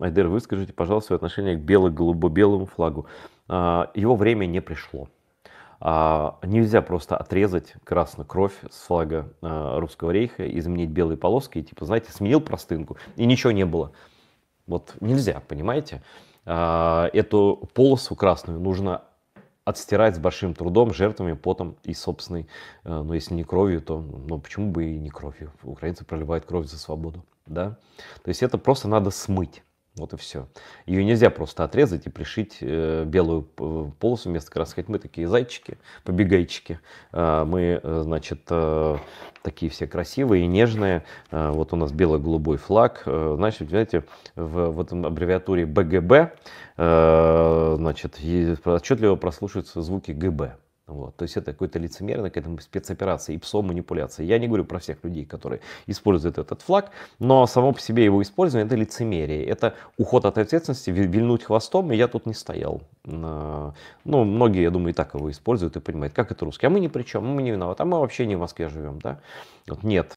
Айдер, выскажите, пожалуйста, свое отношение к бело-голубо-белому флагу. А, его время не пришло. А, нельзя просто отрезать красную кровь с флага а, Русского рейха, изменить белые полоски и типа, знаете, сменил простынку и ничего не было. Вот нельзя, понимаете? Эту полосу красную нужно отстирать с большим трудом, жертвами, потом и собственной, ну если не кровью, то ну, почему бы и не кровью? Украинцы проливают кровь за свободу, да? То есть это просто надо смыть. Вот и все. Ее нельзя просто отрезать и пришить э, белую э, полосу вместо краски. Хоть мы такие зайчики, побегайчики. Э, мы, значит, такие все красивые и нежные. Вот у нас бело-голубой флаг. Значит, знаете, в, в этом аббревиатуре БГБ, значит, отчетливо прослушиваются звуки ГБ. Вот. То есть это какой-то лицемерно к этому спецоперация и ИПСО, манипуляция. Я не говорю про всех людей, которые используют этот флаг, но само по себе его использование это лицемерие, это уход от ответственности, вильнуть хвостом, и я тут не стоял. Ну, многие, я думаю, и так его используют и понимают, как это русский. А мы ни при чем, мы не виноваты, а мы вообще не в Москве живем, да? Вот нет,